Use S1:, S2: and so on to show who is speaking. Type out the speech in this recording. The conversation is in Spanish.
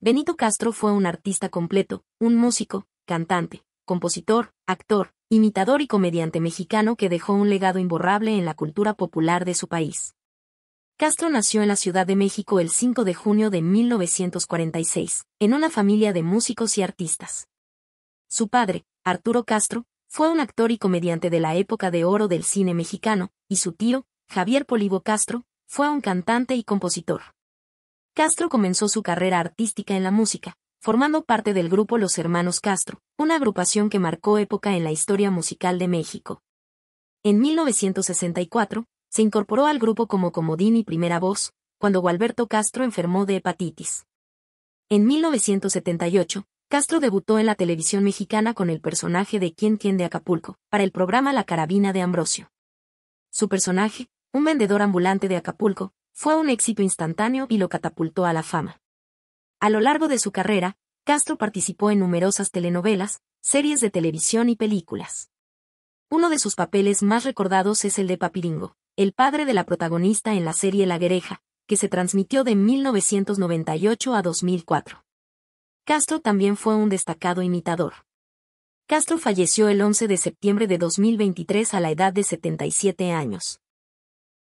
S1: Benito Castro fue un artista completo, un músico, cantante, compositor, actor, imitador y comediante mexicano que dejó un legado imborrable en la cultura popular de su país. Castro nació en la Ciudad de México el 5 de junio de 1946, en una familia de músicos y artistas. Su padre, Arturo Castro, fue un actor y comediante de la época de oro del cine mexicano, y su tío, Javier Polivo Castro, fue un cantante y compositor. Castro comenzó su carrera artística en la música, formando parte del grupo Los Hermanos Castro, una agrupación que marcó época en la historia musical de México. En 1964, se incorporó al grupo como comodín y primera voz, cuando Gualberto Castro enfermó de hepatitis. En 1978, Castro debutó en la televisión mexicana con el personaje de Quién tiende Acapulco, para el programa La Carabina de Ambrosio. Su personaje, un vendedor ambulante de Acapulco, fue un éxito instantáneo y lo catapultó a la fama. A lo largo de su carrera, Castro participó en numerosas telenovelas, series de televisión y películas. Uno de sus papeles más recordados es el de Papiringo, el padre de la protagonista en la serie La Guereja, que se transmitió de 1998 a 2004. Castro también fue un destacado imitador. Castro falleció el 11 de septiembre de 2023 a la edad de 77 años.